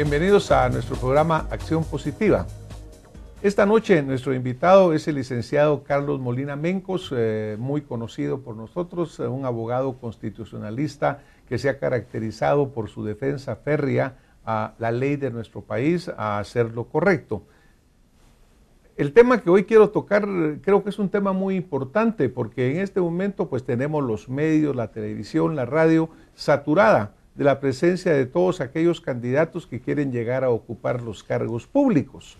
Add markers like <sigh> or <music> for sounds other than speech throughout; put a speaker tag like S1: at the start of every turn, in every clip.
S1: Bienvenidos a nuestro programa Acción Positiva. Esta noche nuestro invitado es el licenciado Carlos Molina Mencos, eh, muy conocido por nosotros, eh, un abogado constitucionalista que se ha caracterizado por su defensa férrea a la ley de nuestro país, a hacer lo correcto. El tema que hoy quiero tocar eh, creo que es un tema muy importante porque en este momento pues tenemos los medios, la televisión, la radio saturada de la presencia de todos aquellos candidatos que quieren llegar a ocupar los cargos públicos.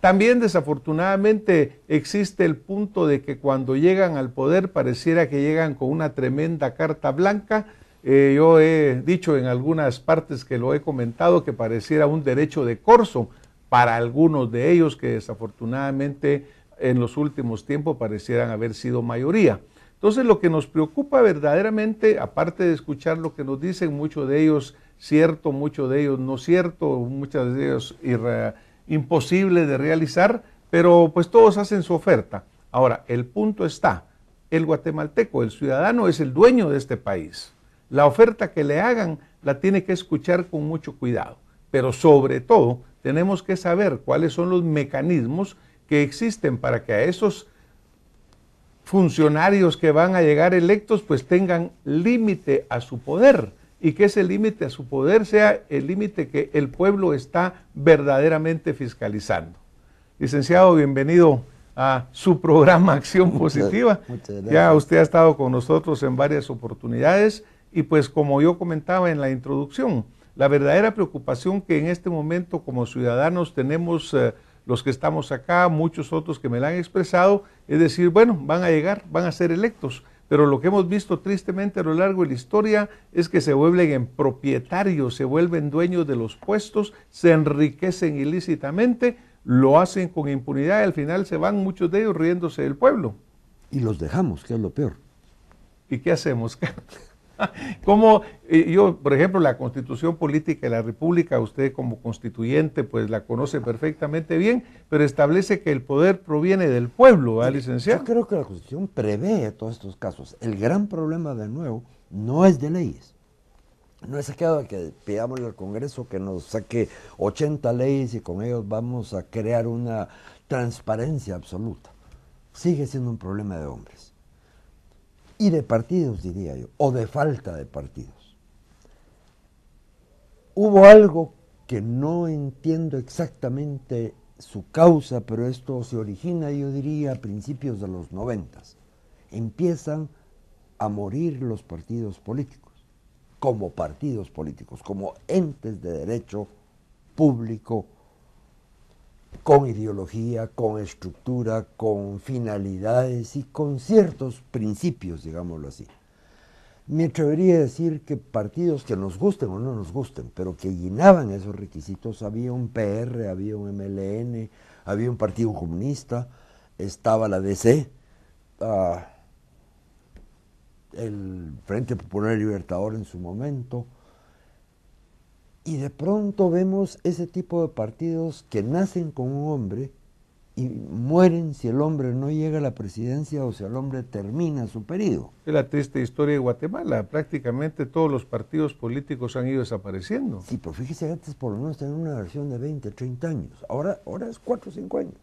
S1: También desafortunadamente existe el punto de que cuando llegan al poder pareciera que llegan con una tremenda carta blanca. Eh, yo he dicho en algunas partes que lo he comentado que pareciera un derecho de corso para algunos de ellos que desafortunadamente en los últimos tiempos parecieran haber sido mayoría. Entonces lo que nos preocupa verdaderamente, aparte de escuchar lo que nos dicen muchos de ellos, cierto, muchos de ellos no cierto, muchos de ellos imposible de realizar, pero pues todos hacen su oferta. Ahora, el punto está, el guatemalteco, el ciudadano es el dueño de este país. La oferta que le hagan la tiene que escuchar con mucho cuidado, pero sobre todo tenemos que saber cuáles son los mecanismos que existen para que a esos funcionarios que van a llegar electos pues tengan límite a su poder y que ese límite a su poder sea el límite que el pueblo está verdaderamente fiscalizando. Licenciado, bienvenido a su programa Acción Positiva. Muchas gracias. Ya usted ha estado con nosotros en varias oportunidades y pues como yo comentaba en la introducción, la verdadera preocupación que en este momento como ciudadanos tenemos... Eh, los que estamos acá, muchos otros que me lo han expresado, es decir, bueno, van a llegar, van a ser electos. Pero lo que hemos visto tristemente a lo largo de la historia es que se vuelven en propietarios, se vuelven dueños de los puestos, se enriquecen ilícitamente, lo hacen con impunidad y al final se van muchos de ellos riéndose del pueblo. Y los dejamos, que es lo peor. ¿Y qué hacemos? <laughs> <laughs> como eh, yo, por ejemplo, la constitución política de la República, usted como constituyente, pues la conoce perfectamente bien, pero establece que el poder proviene del pueblo, ¿verdad, licenciado? Yo creo que la constitución prevé todos estos casos.
S2: El gran problema, de nuevo, no es de leyes. No es aquello que pidamos al Congreso que nos saque 80 leyes y con ellos vamos a crear una transparencia absoluta. Sigue siendo un problema de hombres y de partidos, diría yo, o de falta de partidos. Hubo algo que no entiendo exactamente su causa, pero esto se origina, yo diría, a principios de los noventas. Empiezan a morir los partidos políticos, como partidos políticos, como entes de derecho público con ideología, con estructura, con finalidades y con ciertos principios, digámoslo así. Me atrevería a decir que partidos que nos gusten o no nos gusten, pero que llenaban esos requisitos, había un PR, había un MLN, había un partido comunista, estaba la DC, ah, el Frente Popular Libertador en su momento, y de pronto vemos ese tipo de partidos que nacen con un hombre y mueren si el hombre no llega a la presidencia o si el hombre termina su periodo.
S1: Es la triste historia de Guatemala. Prácticamente todos los partidos políticos han ido desapareciendo. Sí, pero fíjese antes por lo menos tenían una versión de 20, 30 años. Ahora, ahora es 4 o 5 años.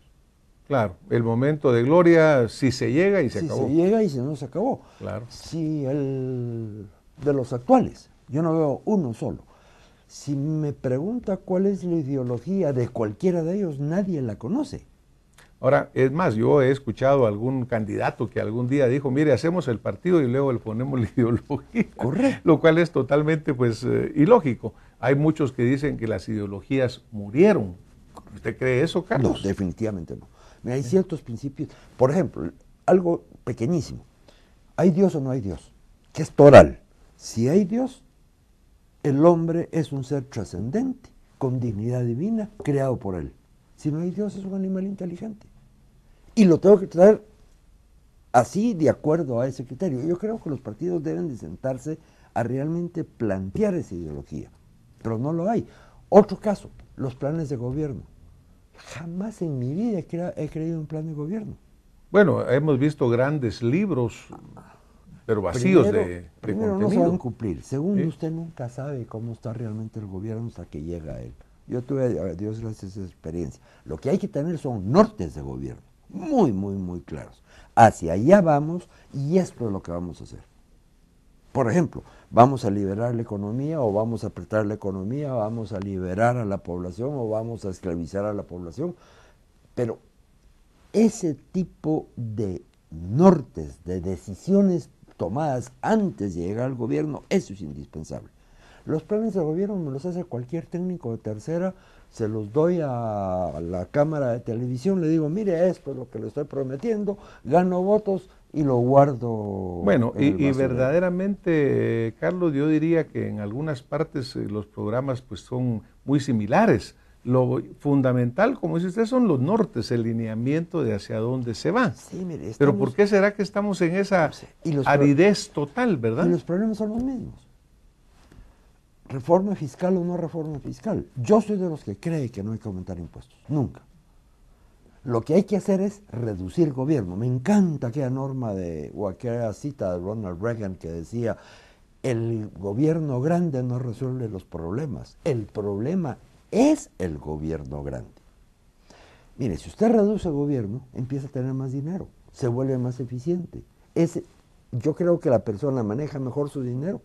S1: Claro, el momento de gloria si se llega y se acabó. Si
S2: llega y se no se acabó. Claro. Si el de los actuales, yo no veo uno solo. Si me pregunta cuál es la ideología de cualquiera de ellos, nadie la conoce.
S1: Ahora, es más, yo he escuchado a algún candidato que algún día dijo, mire, hacemos el partido y luego le ponemos la <laughs> ideología. Correcto. Lo cual es totalmente pues eh, ilógico. Hay muchos que dicen que las ideologías murieron. ¿Usted cree eso, Carlos? No, definitivamente no. hay ciertos principios. Por ejemplo, algo pequeñísimo. ¿Hay
S2: Dios o no hay Dios? ¿Qué es toral? Si hay Dios, el hombre es un ser trascendente, con dignidad divina, creado por él. Si no hay Dios es un animal inteligente. Y lo tengo que traer así, de acuerdo a ese criterio. Yo creo que los partidos deben de sentarse a realmente plantear esa ideología, pero no lo hay. Otro caso, los planes de gobierno.
S1: Jamás
S2: en mi vida he, creído en plan de gobierno.
S1: Bueno, hemos visto grandes libros pero vacíos de, primero no cumplir. Segundo,
S2: usted nunca sabe cómo está realmente el gobierno hasta que llega a él. Yo tuve, a Dios gracias, esa experiencia. Lo que hay que tener son nortes de gobierno, muy, muy, muy claros. Hacia allá vamos y esto es lo que vamos a hacer. Por ejemplo, vamos a liberar la economía o vamos a apretar la economía, vamos a liberar a la población o vamos a esclavizar a la población. Pero ese tipo de nortes, de decisiones tomadas antes de llegar al gobierno, eso es indispensable. Los planes del gobierno me los hace cualquier técnico de tercera, se los doy a la cámara de televisión, le digo, mire, esto es lo que le estoy prometiendo, gano votos y lo guardo. Bueno, y, y,
S1: verdaderamente, Carlos, yo diría que en algunas partes eh, los programas pues son muy similares lo fundamental, como dice usted, son los nortes, el lineamiento de hacia dónde se va. Sí, Pero ¿por qué será que estamos en esa aridez total, verdad? Y los problemas son los mismos. Reforma fiscal o
S2: no reforma fiscal. Yo soy de los que cree que no hay que aumentar impuestos, nunca. Lo que hay que hacer es reducir el gobierno. Me encanta aquella norma de, o aquella cita de Ronald Reagan que decía, el gobierno grande no resuelve los problemas, el problema es el gobierno grande. Mire, si usted reduce el gobierno, empieza a tener más dinero, se vuelve más eficiente. yo creo que la persona maneja mejor su dinero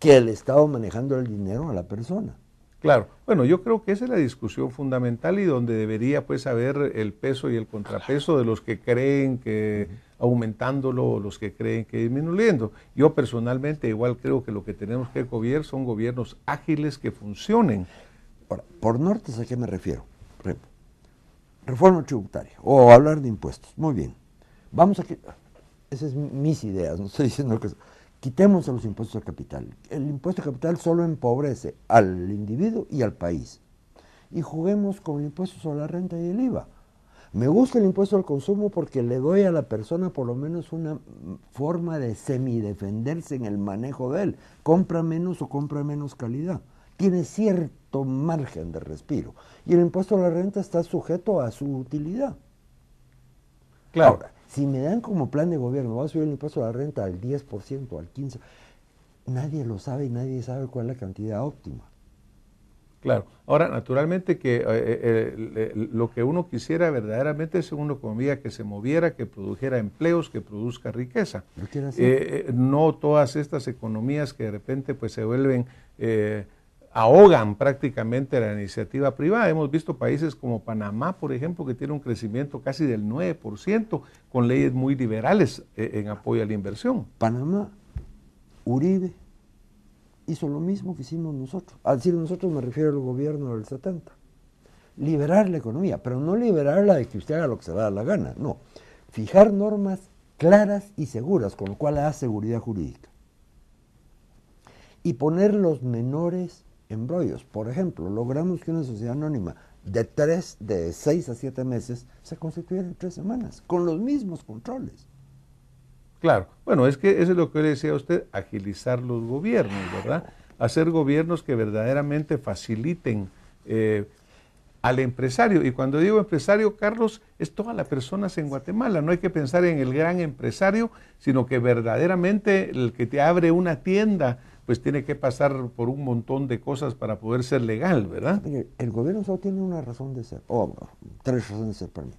S2: que el Estado manejando el dinero a la persona.
S1: Claro, bueno, yo creo que esa es la discusión fundamental y donde debería pues haber el peso y el contrapeso de los que creen que aumentándolo o los que creen que disminuyendo. Yo personalmente igual creo que lo que tenemos que gobierno son gobiernos ágiles que funcionen, Ahora, por norte, ¿a qué me refiero? Reforma
S2: tributaria o hablar de impuestos. Muy bien. Vamos a que. Esas son mis ideas, no estoy diciendo que. Quitemos los impuestos al capital. El impuesto al capital solo empobrece al individuo y al país. Y juguemos con el impuesto sobre la renta y el IVA. Me gusta el impuesto al consumo porque le doy a la persona por lo menos una forma de semidefenderse en el manejo de él. Compra menos o compra menos calidad tiene cierto margen de respiro. Y el impuesto a la renta está sujeto a su utilidad. Claro. Ahora, si me dan como plan de gobierno, va a subir el impuesto a la renta al 10%, al 15%, nadie lo sabe y nadie sabe cuál es la cantidad óptima.
S1: Claro. Ahora, naturalmente que eh, eh, eh, lo que uno quisiera verdaderamente es una economía que se moviera, que produjera empleos, que produzca riqueza. no todas estas economías que de repente pues se vuelven ahogan prácticamente la iniciativa privada. Hemos visto países como Panamá, por ejemplo, que tiene un crecimiento casi del 9%, con leyes muy liberales eh, en apoyo a la inversión. Panamá, Uribe, hizo lo mismo que hicimos nosotros. Al
S2: decir nosotros me refiero al gobierno del 70. Liberar la economía, pero no liberarla de que usted haga lo que se le la gana, no. Fijar normas claras y seguras, con lo cual da seguridad jurídica. Y poner los menores por ejemplo, logramos que una sociedad anónima de, tres, de seis a siete meses se constituyera en tres semanas, con los mismos controles.
S1: Claro, bueno, es que eso es lo que le decía a usted, agilizar los gobiernos, ¿verdad? Hacer gobiernos que verdaderamente faciliten eh, al empresario. Y cuando digo empresario, Carlos, es todas las personas en Guatemala. No hay que pensar en el gran empresario, sino que verdaderamente el que te abre una tienda pues tiene que pasar por un montón de cosas para poder ser legal, ¿verdad? el gobierno solo tiene una razón de ser, o tres razones de ser para
S2: mí.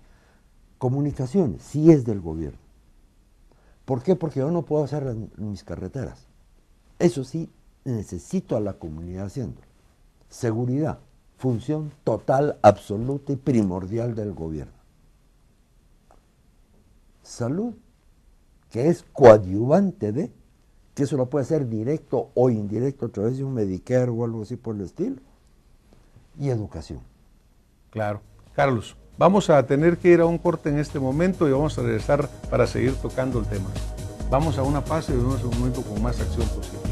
S2: Comunicación, sí es del gobierno. ¿Por qué? Porque yo no puedo hacer mis carreteras. Eso sí, necesito a la comunidad haciendo. Seguridad, función total, absoluta y primordial del gobierno. Salud, que es coadyuvante de que eso lo puede hacer directo o indirecto a través de un Medicare o algo así por el
S1: estilo, y educación. Claro. Carlos, vamos a tener que ir a un corte en este momento y vamos a regresar para seguir tocando el tema. Vamos a una fase de un momento con más acción posible.